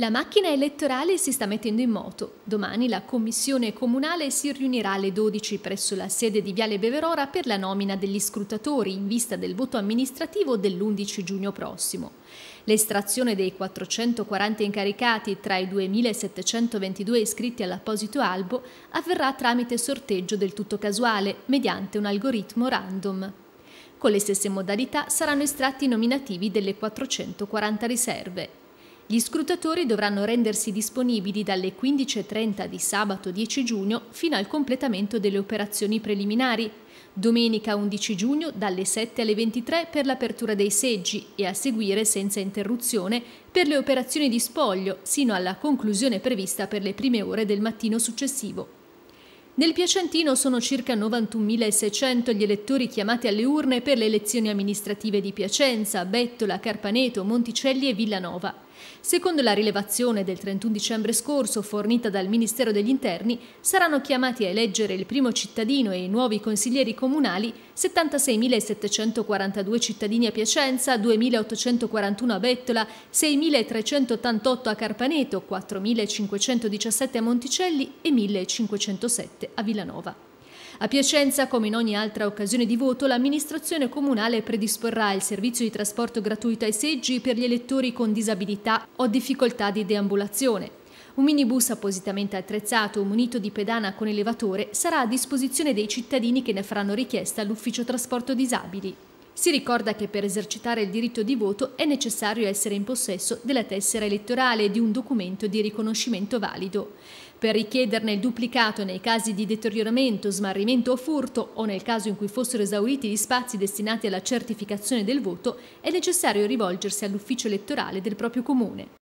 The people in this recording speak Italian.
La macchina elettorale si sta mettendo in moto. Domani la commissione comunale si riunirà alle 12 presso la sede di Viale Beverora per la nomina degli scrutatori in vista del voto amministrativo dell'11 giugno prossimo. L'estrazione dei 440 incaricati tra i 2.722 iscritti all'apposito albo avverrà tramite sorteggio del tutto casuale, mediante un algoritmo random. Con le stesse modalità saranno estratti i nominativi delle 440 riserve. Gli scrutatori dovranno rendersi disponibili dalle 15.30 di sabato 10 giugno fino al completamento delle operazioni preliminari. Domenica 11 giugno dalle 7 alle 23 per l'apertura dei seggi e a seguire senza interruzione per le operazioni di spoglio sino alla conclusione prevista per le prime ore del mattino successivo. Nel Piacentino sono circa 91.600 gli elettori chiamati alle urne per le elezioni amministrative di Piacenza, Bettola, Carpaneto, Monticelli e Villanova. Secondo la rilevazione del 31 dicembre scorso fornita dal Ministero degli Interni, saranno chiamati a eleggere il primo cittadino e i nuovi consiglieri comunali 76.742 cittadini a Piacenza, 2.841 a Bettola, 6.388 a Carpaneto, 4.517 a Monticelli e 1.507 a Villanova. A Piacenza, come in ogni altra occasione di voto, l'amministrazione comunale predisporrà il servizio di trasporto gratuito ai seggi per gli elettori con disabilità o difficoltà di deambulazione. Un minibus appositamente attrezzato, munito di pedana con elevatore, sarà a disposizione dei cittadini che ne faranno richiesta all'ufficio trasporto disabili. Si ricorda che per esercitare il diritto di voto è necessario essere in possesso della tessera elettorale e di un documento di riconoscimento valido. Per richiederne il duplicato nei casi di deterioramento, smarrimento o furto o nel caso in cui fossero esauriti gli spazi destinati alla certificazione del voto, è necessario rivolgersi all'ufficio elettorale del proprio comune.